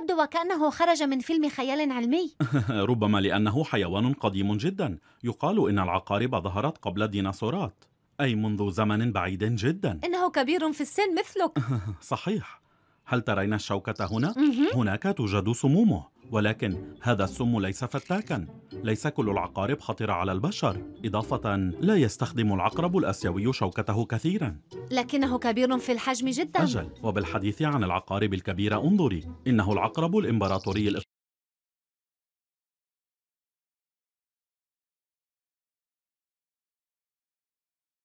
يبدو وكأنه خرج من فيلم خيال علمي ربما لأنه حيوان قديم جدا يقال إن العقارب ظهرت قبل الديناصورات أي منذ زمن بعيد جدا إنه كبير في السن مثلك صحيح هل ترين الشوكة هنا؟ هناك توجد سمومه ولكن هذا السم ليس فتاكا ليس كل العقارب خطرة على البشر إضافة لا يستخدم العقرب الأسيوي شوكته كثيرا لكنه كبير في الحجم جدا أجل وبالحديث عن العقارب الكبيرة انظري إنه العقرب الإمبراطوري الإفريقي